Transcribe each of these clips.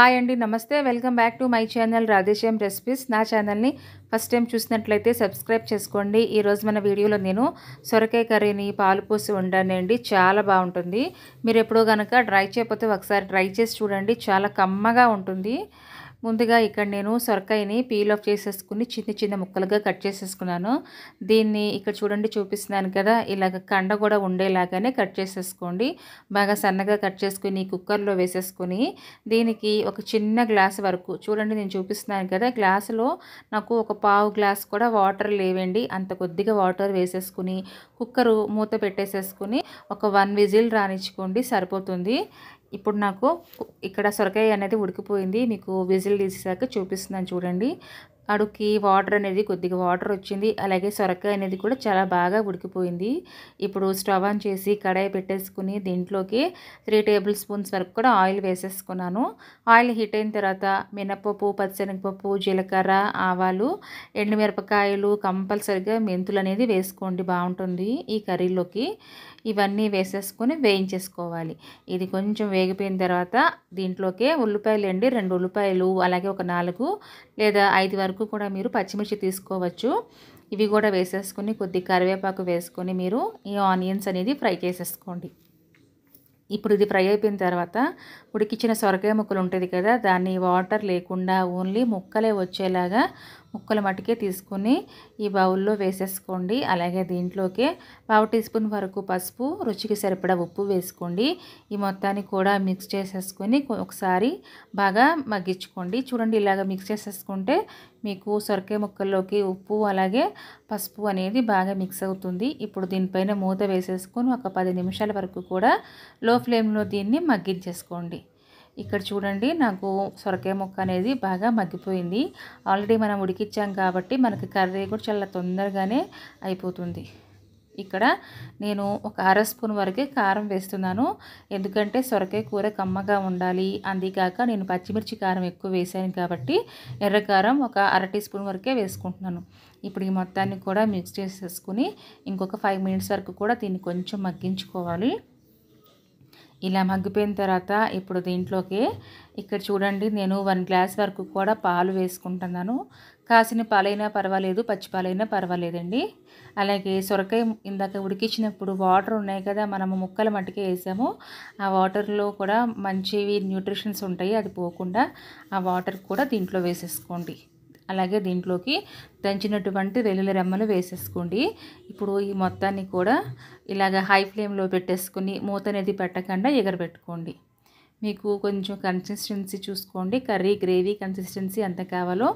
hi అండి namaste welcome back to my channel Radheshyam recipes నా ఛానల్ని ఫస్ట్ టైం చూసినట్లయితే సబ్స్క్రైబ్ చేసుకోండి ఈరోజు మన వీడియోలో నేను సొరకాయ కర్రీని పాలు పోసి వండానండి చాలా బాగుంటుంది మీరు ఎప్పుడో కనుక ట్రై చేయకపోతే ఒకసారి ట్రై చేసి చూడండి చాలా కమ్మగా ఉంటుంది ముందుగా ఇక్కడ నేను సొరకాయని పీల్ ఆఫ్ చేసేసుకుని చిన్న చిన్న ముక్కలుగా కట్ చేసేసుకున్నాను దీన్ని ఇక్కడ చూడండి చూపిస్తున్నాను కదా ఇలాగ కండ కూడా ఉండేలాగానే కట్ చేసేసుకోండి బాగా సన్నగా కట్ చేసుకుని కుక్కర్లో వేసేసుకుని దీనికి ఒక చిన్న గ్లాస్ వరకు చూడండి నేను చూపిస్తున్నాను కదా గ్లాసులో నాకు ఒక పావు గ్లాస్ కూడా వాటర్ లేవండి అంత కొద్దిగా వాటర్ వేసేసుకుని కుక్కరు మూత పెట్టేసేసుకుని ఒక వన్ విజిల్ రానిచ్చుకోండి సరిపోతుంది ఇప్పుడు నాకు ఇక్కడ సొరకాయ అనేది ఉడికిపోయింది మీకు విజిల్ తీసేసాక చూపిస్తున్నాను చూడండి అడుక్కి వాటర్ అనేది కొద్దిగా వాటర్ వచ్చింది అలాగే సొరకాయ అనేది కూడా చాలా బాగా ఉడికిపోయింది ఇప్పుడు స్టవ్ ఆన్ చేసి కడాయి పెట్టేసుకుని దీంట్లోకి త్రీ టేబుల్ స్పూన్స్ వరకు కూడా ఆయిల్ వేసేసుకున్నాను ఆయిల్ హీట్ అయిన తర్వాత మినపప్పు పచ్చనిపప్పు జీలకర్ర ఆవాలు ఎండుమిరపకాయలు కంపల్సరిగా మెంతులు అనేది వేసుకోండి బాగుంటుంది ఈ కర్రీలోకి ఇవన్నీ వేసేసుకొని వేయించేసుకోవాలి ఇది కొంచెం వేగిపోయిన తర్వాత దీంట్లోకి ఉల్లిపాయలు అండి రెండు ఉల్లిపాయలు అలాగే ఒక నాలుగు లేదా ఐదు వరకు వరకు కూడా మీరు పచ్చిమిర్చి తీసుకోవచ్చు ఇవి కూడా వేసేసుకుని కొద్ది కరివేపాకు వేసుకొని మీరు ఈ ఆనియన్స్ అనేది ఫ్రై చేసేసుకోండి ఇప్పుడు ఇది ఫ్రై అయిపోయిన తర్వాత ఉడికిచ్చిన సొరకాయ ముక్కలు ఉంటుంది కదా దాన్ని వాటర్ లేకుండా ఓన్లీ ముక్కలే వచ్చేలాగా ముక్కల మటుకే తీసుకుని ఈ బౌల్లో వేసేసుకోండి అలాగే దీంట్లోకి పావు టీ స్పూన్ వరకు పసుపు రుచికి సరిపడా ఉప్పు వేసుకోండి ఈ మొత్తాన్ని కూడా మిక్స్ చేసేసుకొని ఒకసారి బాగా మగ్గించుకోండి చూడండి ఇలాగ మిక్స్ చేసేసుకుంటే మీకు సొరకాయ ముక్కల్లోకి ఉప్పు అలాగే పసుపు అనేది బాగా మిక్స్ అవుతుంది ఇప్పుడు దీనిపైన మూత వేసేసుకొని ఒక పది నిమిషాల వరకు కూడా లో ఫ్లేమ్లో దీన్ని మగ్గించేసుకోండి ఇక్కడ చూడండి నాకు సొరకాయ ముక్క అనేది బాగా మగ్గిపోయింది ఆల్రెడీ మనం ఉడికిచ్చాం కాబట్టి మనకి కర్రీ కూడా చాలా తొందరగానే అయిపోతుంది ఇక్కడ నేను ఒక అర స్పూన్ వరకే కారం వేస్తున్నాను ఎందుకంటే సొరకాయ కూర కమ్మగా ఉండాలి అందుకాక నేను పచ్చిమిర్చి కారం ఎక్కువ వేసాను కాబట్టి ఎర్రకారం ఒక అర టీ స్పూన్ వరకే వేసుకుంటున్నాను ఇప్పుడు ఈ మొత్తాన్ని కూడా మిక్స్ చేసేసుకుని ఇంకొక ఫైవ్ మినిట్స్ వరకు కూడా దీన్ని కొంచెం మగ్గించుకోవాలి ఇలా మగ్గిపోయిన తర్వాత ఇప్పుడు దీంట్లోకి ఇక్కడ చూడండి నేను వన్ గ్లాస్ వరకు కూడా పాలు వేసుకుంటున్నాను కాసిన పాలైనా పర్వాలేదు పచ్చిపాలైనా పర్వాలేదండి అలాగే సొరకాయ ఇందాక ఉడికించినప్పుడు వాటర్ ఉన్నాయి కదా మనము ముక్కల మట్టికే వేసాము ఆ వాటర్లో కూడా మంచివి న్యూట్రిషన్స్ ఉంటాయి అది పోకుండా ఆ వాటర్ కూడా దీంట్లో వేసేసుకోండి అలాగే దీంట్లోకి దంచినటువంటి వెల్లుల్లి రెమ్మలు వేసేసుకోండి ఇప్పుడు ఈ మొత్తాన్ని కూడా ఇలాగ హై ఫ్లేమ్లో పెట్టేసుకుని మూత అనేది పెట్టకుండా ఎగరబెట్టుకోండి మీకు కొంచెం కన్సిస్టెన్సీ చూసుకోండి కర్రీ గ్రేవీ కన్సిస్టెన్సీ ఎంత కావాలో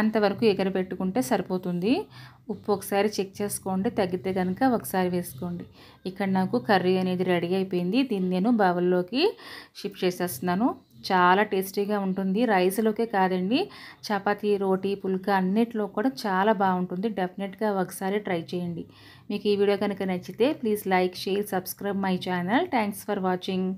అంతవరకు ఎగరబెట్టుకుంటే సరిపోతుంది ఉప్పు ఒకసారి చెక్ చేసుకోండి తగ్గితే కనుక ఒకసారి వేసుకోండి ఇక్కడ నాకు కర్రీ అనేది రెడీ అయిపోయింది దీన్ని నేను బావల్లోకి షిఫ్ట్ చేసేస్తున్నాను చాలా టేస్టీగా ఉంటుంది రైస్లోకే కాదండి చపాతి రోటీ పుల్కా అన్నిటిలో కూడా చాలా బాగుంటుంది డెఫినెట్గా ఒకసారి ట్రై చేయండి మీకు ఈ వీడియో కనుక నచ్చితే please like share subscribe my channel thanks for watching